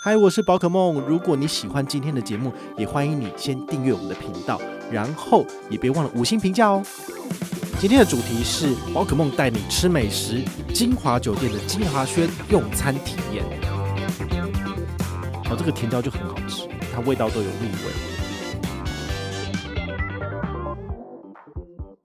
嗨，我是宝可梦。如果你喜欢今天的节目，也欢迎你先订阅我们的频道，然后也别忘了五星评价哦。今天的主题是宝可梦带你吃美食，金华酒店的金华轩用餐体验。哦，这个甜椒就很好吃，它味道都有入味。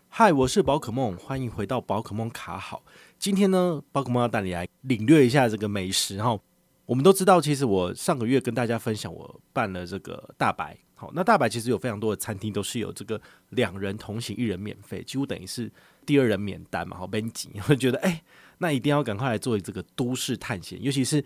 嗨，我是宝可梦，欢迎回到宝可梦卡好。今天呢，宝可梦要带你来领略一下这个美食哈。我们都知道，其实我上个月跟大家分享，我办了这个大白。好，那大白其实有非常多的餐厅都是有这个两人同行一人免费，几乎等于是第二人免单嘛。好编辑会觉得，哎，那一定要赶快来做这个都市探险，尤其是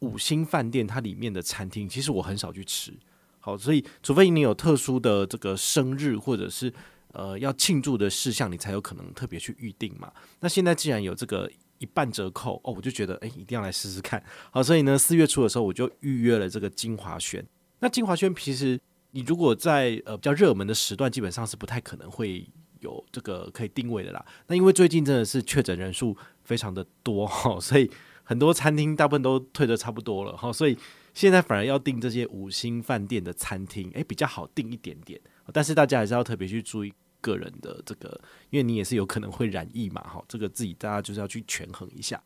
五星饭店它里面的餐厅，其实我很少去吃。好，所以除非你有特殊的这个生日或者是呃要庆祝的事项，你才有可能特别去预定嘛。那现在既然有这个。一半折扣哦，我就觉得哎，一定要来试试看。好，所以呢，四月初的时候我就预约了这个金华轩。那金华轩其实你如果在呃比较热门的时段，基本上是不太可能会有这个可以定位的啦。那因为最近真的是确诊人数非常的多 哈，所以很多餐厅大部分都退的差不多了哈，所以现在反而要订这些五星饭店的餐厅，哎比较好订一点点。但是大家还是要特别去注意。个人的这个，因为你也是有可能会染疫嘛，哈，这个自己大家就是要去权衡一下。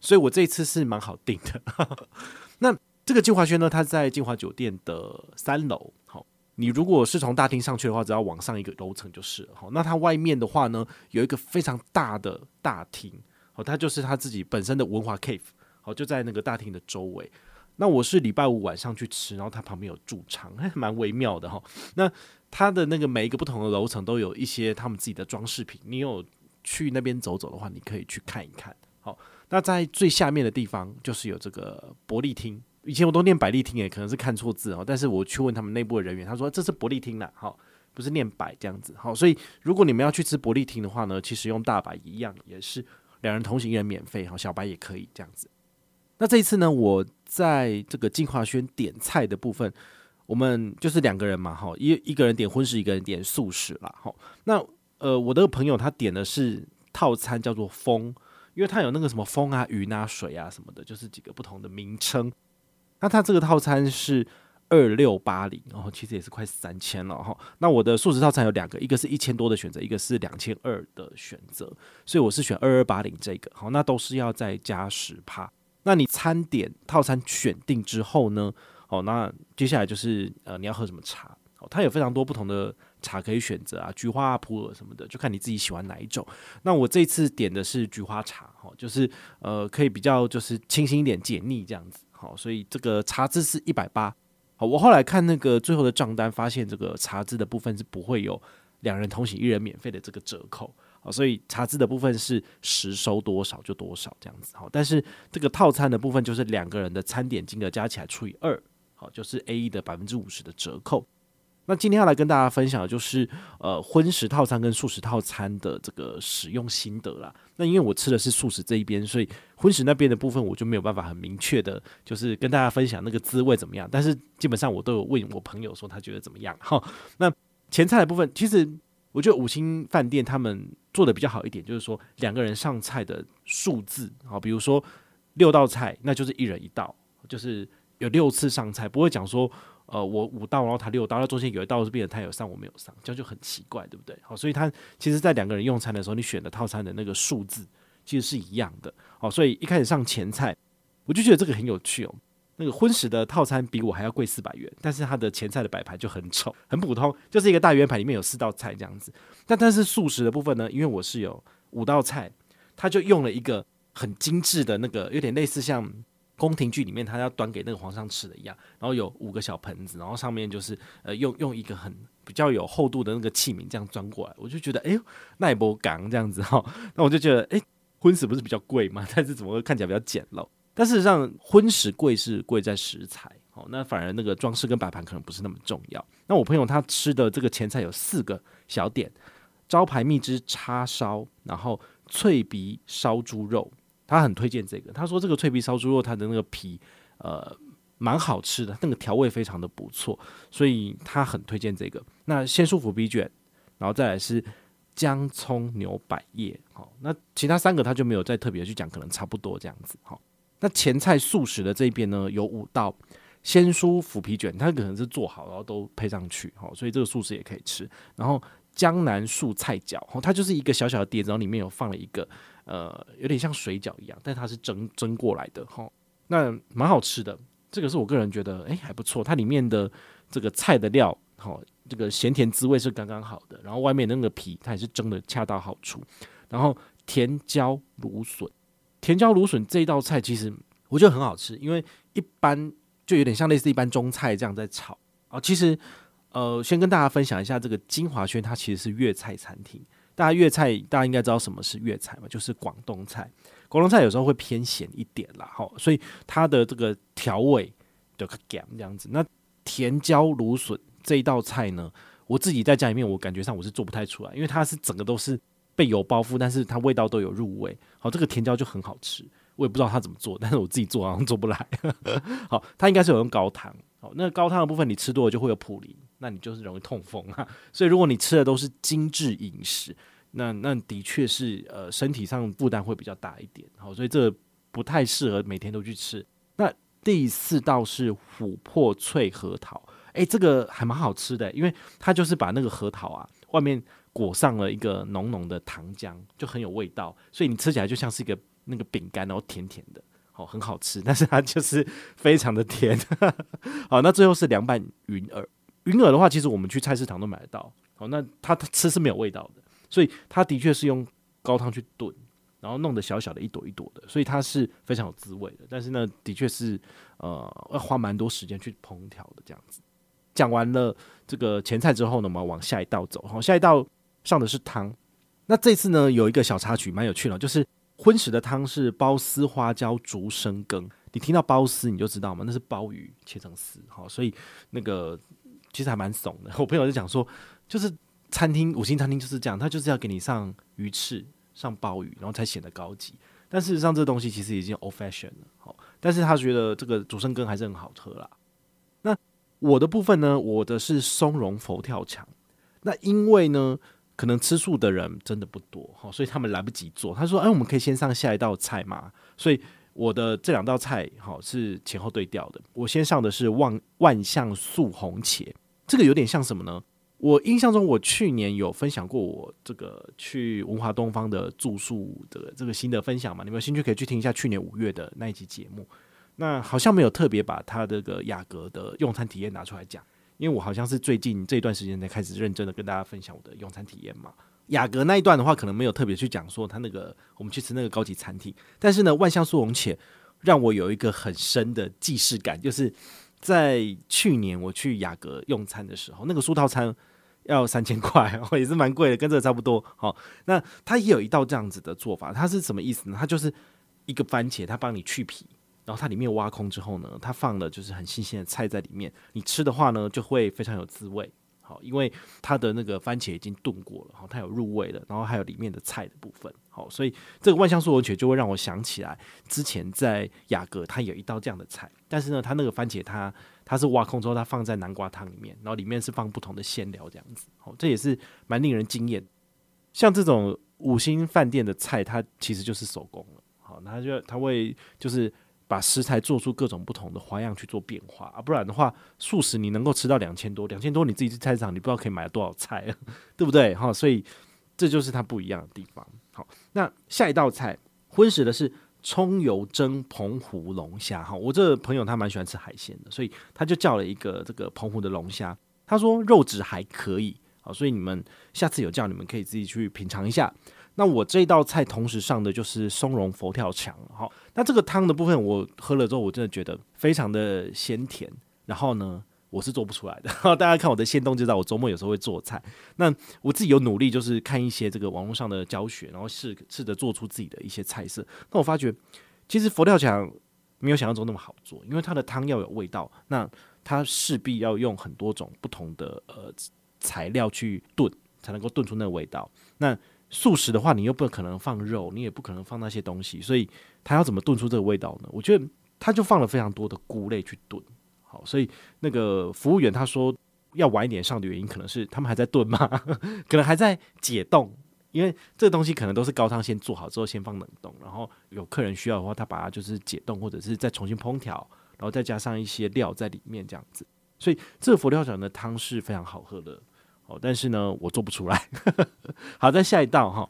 所以我这一次是蛮好定的。那这个金华轩呢，它在金华酒店的三楼，好，你如果是从大厅上去的话，只要往上一个楼层就是了，好。那它外面的话呢，有一个非常大的大厅，好，它就是它自己本身的文华 Cave，好，就在那个大厅的周围。那我是礼拜五晚上去吃，然后它旁边有驻场，还 蛮微妙的哈。那它的那个每一个不同的楼层都有一些他们自己的装饰品，你有去那边走走的话，你可以去看一看。好，那在最下面的地方就是有这个伯利厅，以前我都念百利厅也可能是看错字哦。但是我去问他们内部的人员，他说这是伯利厅啦，好，不是念百这样子。好，所以如果你们要去吃伯利厅的话呢，其实用大白一样，也是两人同行一人免费哈，小白也可以这样子。那这一次呢，我在这个进化轩点菜的部分，我们就是两个人嘛，哈，一一个人点荤食，一个人点素食啦。哈。那呃，我的朋友他点的是套餐，叫做“风”，因为他有那个什么风啊、云啊、水啊什么的，就是几个不同的名称。那他这个套餐是二六八零，然后其实也是快三千了，哈。那我的素食套餐有两个，一个是一千多的选择，一个是两千二的选择，所以我是选二二八零这个，好，那都是要再加十帕。那你餐点套餐选定之后呢？哦，那接下来就是呃，你要喝什么茶？哦，它有非常多不同的茶可以选择啊，菊花、普洱什么的，就看你自己喜欢哪一种。那我这次点的是菊花茶，哈，就是呃，可以比较就是清新一点、解腻这样子。好，所以这个茶资是一百八。好，我后来看那个最后的账单，发现这个茶资的部分是不会有。两人同行一人免费的这个折扣好，所以茶资的部分是实收多少就多少这样子哈。但是这个套餐的部分就是两个人的餐点金额加起来除以二，好，就是 A 的百分之五十的折扣。那今天要来跟大家分享的就是呃荤食套餐跟素食套餐的这个使用心得啦。那因为我吃的是素食这一边，所以荤食那边的部分我就没有办法很明确的，就是跟大家分享那个滋味怎么样。但是基本上我都有问我朋友说他觉得怎么样哈。那前菜的部分，其实我觉得五星饭店他们做的比较好一点，就是说两个人上菜的数字啊，比如说六道菜，那就是一人一道，就是有六次上菜，不会讲说呃我五道，然后他六道，那中间有一道是变成他有上，我没有上，这样就很奇怪，对不对？好，所以他其实在两个人用餐的时候，你选的套餐的那个数字其实是一样的，好，所以一开始上前菜，我就觉得这个很有趣哦。那个荤食的套餐比我还要贵四百元，但是它的前菜的摆盘就很丑，很普通，就是一个大圆盘里面有四道菜这样子。但但是素食的部分呢，因为我是有五道菜，他就用了一个很精致的那个，有点类似像宫廷剧里面他要端给那个皇上吃的一样，然后有五个小盆子，然后上面就是呃用用一个很比较有厚度的那个器皿这样装过来，我就觉得哎那也不感这样子哈，那我就觉得哎荤食不是比较贵吗？但是怎么会看起来比较简陋？但事实上，荤食贵是贵在食材，哦，那反而那个装饰跟摆盘可能不是那么重要。那我朋友他吃的这个前菜有四个小点：招牌蜜汁叉烧，然后脆皮烧猪肉，他很推荐这个。他说这个脆皮烧猪肉，它的那个皮呃蛮好吃的，那个调味非常的不错，所以他很推荐这个。那鲜说服 B 卷，然后再来是姜葱牛百叶，好，那其他三个他就没有再特别去讲，可能差不多这样子，好。那前菜素食的这边呢，有五道鲜蔬腐皮卷，它可能是做好然后都配上去，好，所以这个素食也可以吃。然后江南素菜饺，它就是一个小小的碟子，然后里面有放了一个呃，有点像水饺一样，但它是蒸蒸过来的，哈，那蛮好吃的。这个是我个人觉得，哎，还不错。它里面的这个菜的料，哈，这个咸甜滋味是刚刚好的。然后外面那个皮，它也是蒸的恰到好处。然后甜椒芦笋。甜椒芦笋这一道菜，其实我觉得很好吃，因为一般就有点像类似一般中菜这样在炒啊。其实，呃，先跟大家分享一下，这个金华轩它其实是粤菜餐厅。大家粤菜，大家应该知道什么是粤菜嘛？就是广东菜。广东菜有时候会偏咸一点啦，好，所以它的这个调味的酱这样子。那甜椒芦笋这一道菜呢，我自己在家里面，我感觉上我是做不太出来，因为它是整个都是。被油包覆，但是它味道都有入味。好，这个甜椒就很好吃。我也不知道他怎么做，但是我自己做好像做不来。好，它应该是有用高汤。好，那高汤的部分你吃多了就会有普林，那你就是容易痛风啊。所以如果你吃的都是精致饮食，那那的确是呃身体上负担会比较大一点。好，所以这不太适合每天都去吃。那第四道是琥珀脆核桃。诶，这个还蛮好吃的，因为它就是把那个核桃啊外面。裹上了一个浓浓的糖浆，就很有味道，所以你吃起来就像是一个那个饼干，然后甜甜的，好很好吃，但是它就是非常的甜。好，那最后是凉拌云耳，云耳的话，其实我们去菜市场都买得到。好，那它吃是没有味道的，所以它的确是用高汤去炖，然后弄得小小的一朵一朵的，所以它是非常有滋味的。但是呢，的确是呃要花蛮多时间去烹调的。这样子讲完了这个前菜之后呢，我们往下一道走，好，下一道。上的是汤，那这次呢有一个小插曲，蛮有趣的，就是荤食的汤是包丝花椒竹生羹。你听到包丝，你就知道吗？那是鲍鱼切成丝，好，所以那个其实还蛮怂的。我朋友就讲说，就是餐厅五星餐厅就是这样，他就是要给你上鱼翅、上鲍鱼，然后才显得高级。但事实上，这东西其实已经 old fashion 了。好，但是他觉得这个竹生羹还是很好喝啦。那我的部分呢？我的是松茸佛跳墙。那因为呢？可能吃素的人真的不多哈，所以他们来不及做。他说：“哎，我们可以先上下一道菜嘛。”所以我的这两道菜哈是前后对调的。我先上的是万万象素红茄，这个有点像什么呢？我印象中我去年有分享过我这个去文华东方的住宿的这个心得分享嘛，你们有兴趣可以去听一下去年五月的那一期节目。那好像没有特别把他这个雅阁的用餐体验拿出来讲。因为我好像是最近这段时间才开始认真的跟大家分享我的用餐体验嘛，雅阁那一段的话可能没有特别去讲说他那个我们去吃那个高级餐厅，但是呢，万象苏龙且让我有一个很深的既视感，就是在去年我去雅阁用餐的时候，那个素套餐要三千块，也是蛮贵的，跟这个差不多。好，那它也有一道这样子的做法，它是什么意思呢？它就是一个番茄，它帮你去皮。然后它里面挖空之后呢，它放了就是很新鲜的菜在里面，你吃的话呢就会非常有滋味，好，因为它的那个番茄已经炖过了，好，它有入味了，然后还有里面的菜的部分，好，所以这个万香素完全就会让我想起来之前在雅阁它有一道这样的菜，但是呢，它那个番茄它它是挖空之后它放在南瓜汤里面，然后里面是放不同的馅料这样子，好，这也是蛮令人惊艳。像这种五星饭店的菜，它其实就是手工了，好，那它就它会就是。把食材做出各种不同的花样去做变化啊，不然的话，素食你能够吃到两千多，两千多你自己去菜市场，你不知道可以买多少菜，对不对？哈，所以这就是它不一样的地方。好，那下一道菜荤食的是葱油蒸澎湖龙虾。哈，我这朋友他蛮喜欢吃海鲜的，所以他就叫了一个这个澎湖的龙虾。他说肉质还可以，好，所以你们下次有叫，你们可以自己去品尝一下。那我这道菜同时上的就是松茸佛跳墙，好，那这个汤的部分我喝了之后，我真的觉得非常的鲜甜。然后呢，我是做不出来的。大家看我的鲜动就知道，我周末有时候会做菜。那我自己有努力，就是看一些这个网络上的教学，然后试试着做出自己的一些菜色。那我发觉，其实佛跳墙没有想象中那么好做，因为它的汤要有味道，那它势必要用很多种不同的呃材料去炖，才能够炖出那个味道。那素食的话，你又不可能放肉，你也不可能放那些东西，所以他要怎么炖出这个味道呢？我觉得他就放了非常多的菇类去炖，好，所以那个服务员他说要晚一点上的原因，可能是他们还在炖嘛，可能还在解冻，因为这东西可能都是高汤先做好之后先放冷冻，然后有客人需要的话，他把它就是解冻或者是再重新烹调，然后再加上一些料在里面这样子，所以这佛跳墙的汤是非常好喝的。哦，但是呢，我做不出来。好，再下一道哈，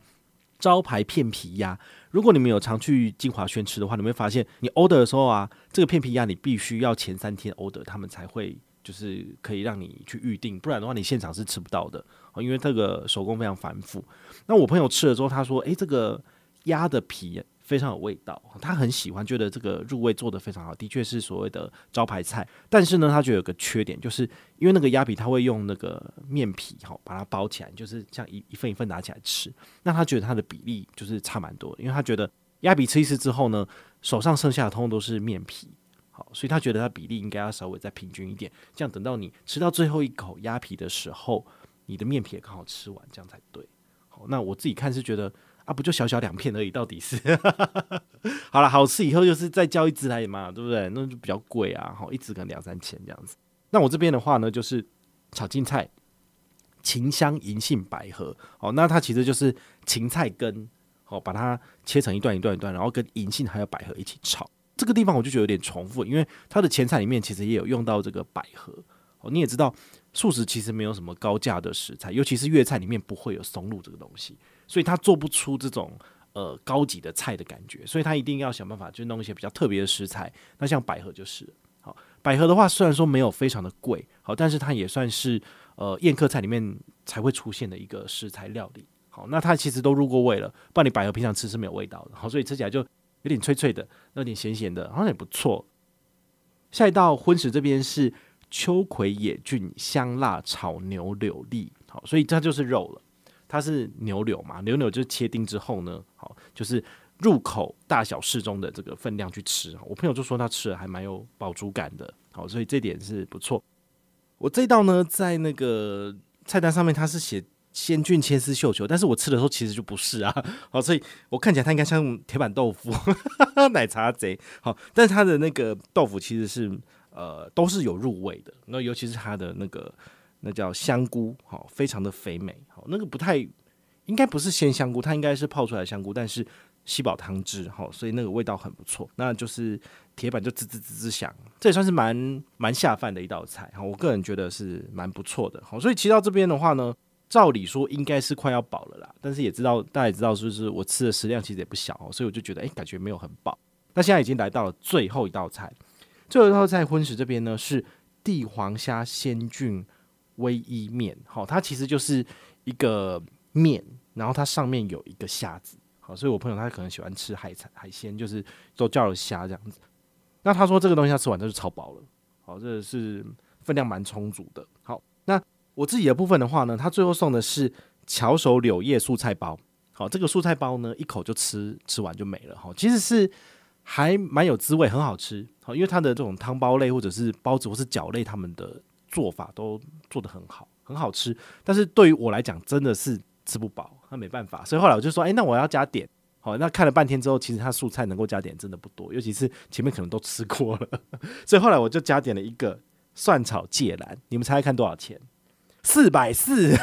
招牌片皮鸭。如果你们有常去金华轩吃的话，你会发现，你 order 的时候啊，这个片皮鸭你必须要前三天 order，他们才会就是可以让你去预定，不然的话你现场是吃不到的哦，因为这个手工非常繁复。那我朋友吃了之后，他说：“诶，这个鸭的皮。”非常有味道，他很喜欢，觉得这个入味做的非常好，的确是所谓的招牌菜。但是呢，他觉得有个缺点，就是因为那个鸭皮他会用那个面皮哈把它包起来，就是这样一一份一份拿起来吃。那他觉得它的比例就是差蛮多，因为他觉得鸭皮吃一次之后呢，手上剩下的通通都是面皮，好，所以他觉得它比例应该要稍微再平均一点。这样等到你吃到最后一口鸭皮的时候，你的面皮也刚好吃完，这样才对。好，那我自己看是觉得。啊，不就小小两片而已，到底是好了，好吃以后就是再叫一只来嘛，对不对？那就比较贵啊，好，一只可能两三千这样子。那我这边的话呢，就是炒青菜、芹香、银杏、百合。哦，那它其实就是芹菜根，哦，把它切成一段一段一段，然后跟银杏还有百合一起炒。这个地方我就觉得有点重复，因为它的前菜里面其实也有用到这个百合。你也知道，素食其实没有什么高价的食材，尤其是粤菜里面不会有松露这个东西，所以它做不出这种呃高级的菜的感觉，所以它一定要想办法去弄一些比较特别的食材。那像百合就是，好百合的话虽然说没有非常的贵，好，但是它也算是呃宴客菜里面才会出现的一个食材料理。好，那它其实都入过味了，不然你百合平常吃是没有味道的，好，所以吃起来就有点脆脆的，有点咸咸的，好像也不错。下一道荤食这边是。秋葵野菌香辣炒牛柳粒，好，所以它就是肉了。它是牛柳嘛，牛柳就切丁之后呢，好，就是入口大小适中的这个分量去吃我朋友就说他吃了还蛮有饱足感的，好，所以这点是不错。我这道呢，在那个菜单上面它是写鲜菌千丝绣球，但是我吃的时候其实就不是啊，好，所以我看起来它应该像铁板豆腐 奶茶贼好，但是它的那个豆腐其实是。呃，都是有入味的，那尤其是它的那个，那叫香菇，好，非常的肥美，好，那个不太应该不是鲜香菇，它应该是泡出来的香菇，但是吸饱汤汁，好，所以那个味道很不错，那就是铁板就滋滋滋滋响，这也算是蛮蛮下饭的一道菜，好，我个人觉得是蛮不错的，好，所以骑到这边的话呢，照理说应该是快要饱了啦，但是也知道大家也知道，就是我吃的食量其实也不小哦，所以我就觉得哎，感觉没有很饱，那现在已经来到了最后一道菜。最后一道在荤食这边呢是帝皇虾鲜菌微衣面，好，它其实就是一个面，然后它上面有一个虾子，好，所以我朋友他可能喜欢吃海产海鲜，就是都叫了虾这样子。那他说这个东西他吃完他就超饱了，好，这是分量蛮充足的。好，那我自己的部分的话呢，他最后送的是巧手柳叶蔬菜包，好，这个蔬菜包呢一口就吃吃完就没了，哈，其实是。还蛮有滋味，很好吃。好，因为它的这种汤包类，或者是包子，或是饺类，他们的做法都做得很好，很好吃。但是对于我来讲，真的是吃不饱，那没办法。所以后来我就说，哎，那我要加点。好，那看了半天之后，其实它素菜能够加点真的不多，尤其是前面可能都吃过了。所以后来我就加点了一个蒜炒芥兰，你们猜猜看多少钱？四百四。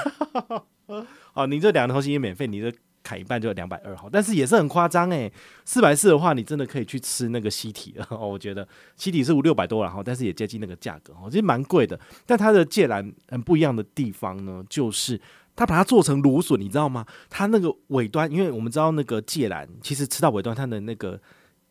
哦，你这两个东西也免费，你的。砍一半就两百二哈，但是也是很夸张哎。四百四的话，你真的可以去吃那个西体了我觉得西体是五六百多然后，但是也接近那个价格哦，其实蛮贵的。但它的芥兰很不一样的地方呢，就是它把它做成芦笋，你知道吗？它那个尾端，因为我们知道那个芥兰，其实吃到尾端它的那个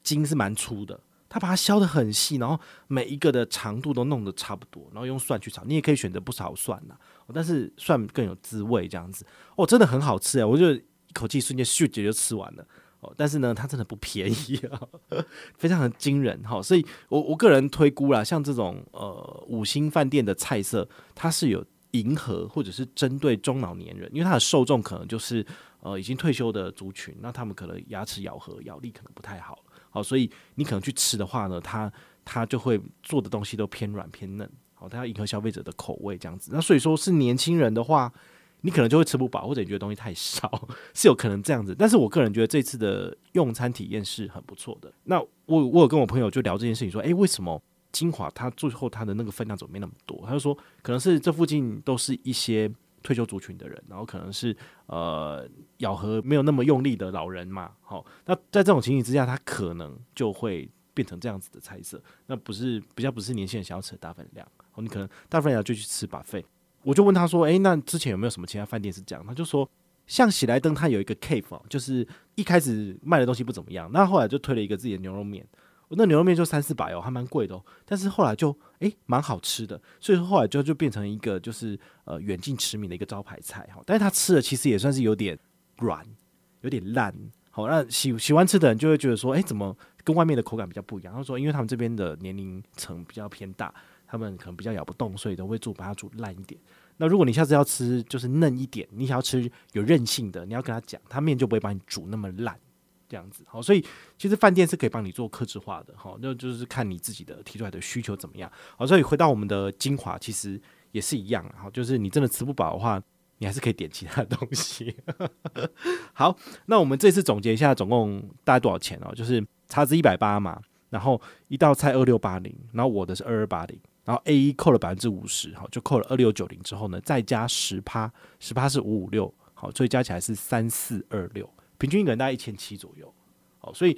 筋是蛮粗的，它把它削的很细，然后每一个的长度都弄得差不多，然后用蒜去炒。你也可以选择不炒蒜呐，但是蒜更有滋味，这样子哦，真的很好吃哎，我就一口气瞬间，咻！直就吃完了。哦，但是呢，它真的不便宜啊，非常的惊人。哈，所以，我我个人推估啦，像这种呃五星饭店的菜色，它是有迎合或者是针对中老年人，因为它的受众可能就是呃已经退休的族群，那他们可能牙齿咬合、咬力可能不太好。好，所以你可能去吃的话呢，它它就会做的东西都偏软偏嫩，好，它要迎合消费者的口味这样子。那所以说是年轻人的话。你可能就会吃不饱，或者你觉得东西太少，是有可能这样子。但是我个人觉得这次的用餐体验是很不错的。那我我有跟我朋友就聊这件事情，说，哎，为什么金华它最后它的那个分量怎么没那么多？他就说，可能是这附近都是一些退休族群的人，然后可能是呃咬合没有那么用力的老人嘛。好，那在这种情形之下，他可能就会变成这样子的菜色，那不是比较不是年轻人想要吃的大分量。哦，你可能大分量就去吃把费。我就问他说：“哎，那之前有没有什么其他饭店是这样？”他就说：“像喜来登，它有一个 Cave，就是一开始卖的东西不怎么样，那后来就推了一个自己的牛肉面。我那牛肉面就三四百哦，还蛮贵的哦。但是后来就哎，蛮好吃的，所以说后来就就变成一个就是呃远近驰名的一个招牌菜哈。但是他吃的其实也算是有点软，有点烂，好那喜喜欢吃的人就会觉得说：哎，怎么跟外面的口感比较不一样？他说：因为他们这边的年龄层比较偏大。”他们可能比较咬不动，所以都会煮把它煮烂一点。那如果你下次要吃就是嫩一点，你想要吃有韧性的，你要跟他讲，他面就不会帮你煮那么烂这样子。好，所以其实饭店是可以帮你做克制化的，哈，那就是看你自己的提出来的需求怎么样。好，所以回到我们的精华，其实也是一样，哈，就是你真的吃不饱的话，你还是可以点其他的东西。好，那我们这次总结一下，总共大概多少钱哦？就是差值一百八嘛，然后一道菜二六八零，然后我的是二二八零。然后 A 一扣了百分之五十，好，就扣了二六九零之后呢，再加十趴，十趴是五五六，好，所以加起来是三四二六，平均一个人大概一千七左右，好，所以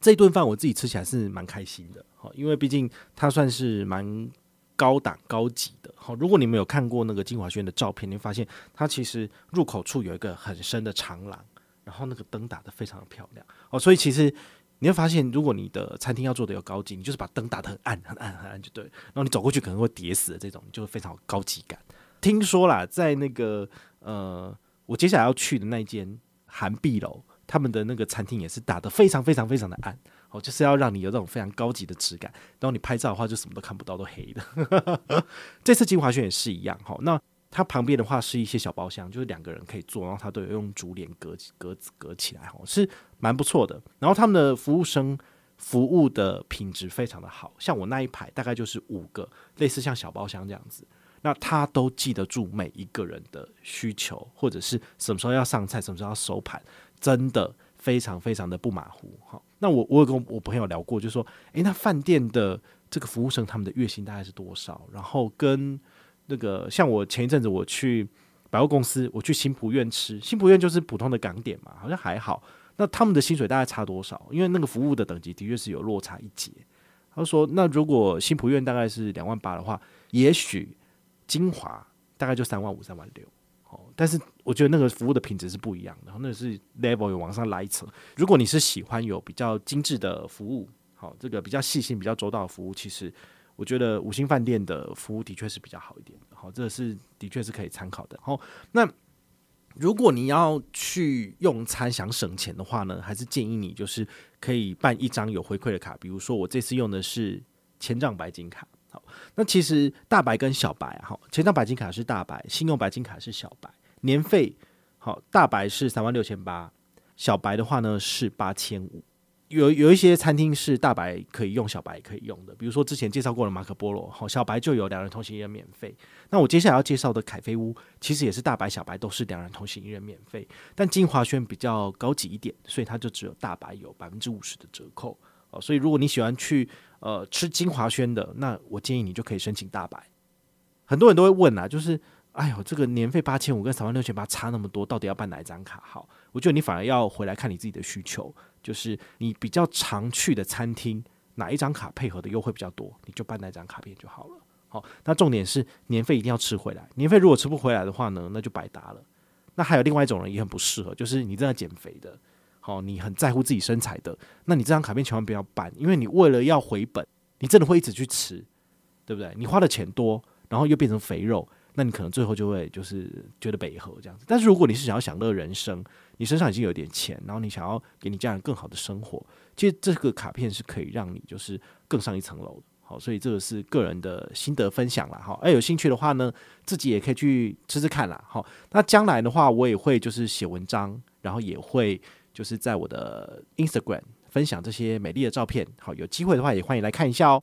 这顿饭我自己吃起来是蛮开心的，好，因为毕竟它算是蛮高档高级的，好，如果你们有看过那个金华轩的照片，你会发现它其实入口处有一个很深的长廊，然后那个灯打得非常的漂亮，哦，所以其实。你会发现，如果你的餐厅要做的有高级，你就是把灯打的很暗、很暗、很暗，就对。然后你走过去可能会叠死的这种，就非常有高级感。听说啦，在那个呃，我接下来要去的那间韩碧楼，他们的那个餐厅也是打的非常、非常、非常的暗，哦，就是要让你有那种非常高级的质感。然后你拍照的话，就什么都看不到，都黑的。这次金华轩也是一样，哈，那。它旁边的话是一些小包厢，就是两个人可以坐，然后它都有用竹帘隔、隔子隔起来，哦，是蛮不错的。然后他们的服务生服务的品质非常的好，像我那一排大概就是五个类似像小包厢这样子，那他都记得住每一个人的需求，或者是什么时候要上菜，什么时候要收盘，真的非常非常的不马虎，哈。那我我有跟我朋友聊过，就说，诶，那饭店的这个服务生他们的月薪大概是多少？然后跟那个像我前一阵子我去百货公司，我去新浦院吃新浦院就是普通的港点嘛，好像还好。那他们的薪水大概差多少？因为那个服务的等级的确是有落差一截。他说，那如果新浦院大概是两万八的话，也许金华大概就三万五、三万六。哦，但是我觉得那个服务的品质是不一样，然后那是 level 有往上拉一层。如果你是喜欢有比较精致的服务，好，这个比较细心、比较周到的服务，其实。我觉得五星饭店的服务的确是比较好一点，好，这是的确是可以参考的。好，那如果你要去用餐想省钱的话呢，还是建议你就是可以办一张有回馈的卡，比如说我这次用的是千丈白金卡。好，那其实大白跟小白，哈，千丈白金卡是大白，信用白金卡是小白，年费好，大白是三万六千八，小白的话呢是八千五。有有一些餐厅是大白可以用，小白可以用的，比如说之前介绍过的马可波罗，好，小白就有两人同行一人免费。那我接下来要介绍的凯菲屋其实也是大白、小白都是两人同行一人免费，但金华轩比较高级一点，所以它就只有大白有百分之五十的折扣。哦，所以如果你喜欢去呃吃金华轩的，那我建议你就可以申请大白。很多人都会问啊，就是哎呦，这个年费八千五跟三万六千八差那么多，到底要办哪一张卡好？我觉得你反而要回来看你自己的需求。就是你比较常去的餐厅，哪一张卡配合的优惠比较多，你就办那张卡片就好了。好，那重点是年费一定要吃回来。年费如果吃不回来的话呢，那就白搭了。那还有另外一种人也很不适合，就是你正在减肥的，好，你很在乎自己身材的，那你这张卡片千万不要办，因为你为了要回本，你真的会一直去吃，对不对？你花的钱多，然后又变成肥肉，那你可能最后就会就是觉得北负这样子。但是如果你是想要享乐人生。你身上已经有点钱，然后你想要给你家人更好的生活，其实这个卡片是可以让你就是更上一层楼的。好，所以这个是个人的心得分享啦。好，哎，有兴趣的话呢，自己也可以去试试看啦。好，那将来的话，我也会就是写文章，然后也会就是在我的 Instagram 分享这些美丽的照片。好，有机会的话，也欢迎来看一下哦。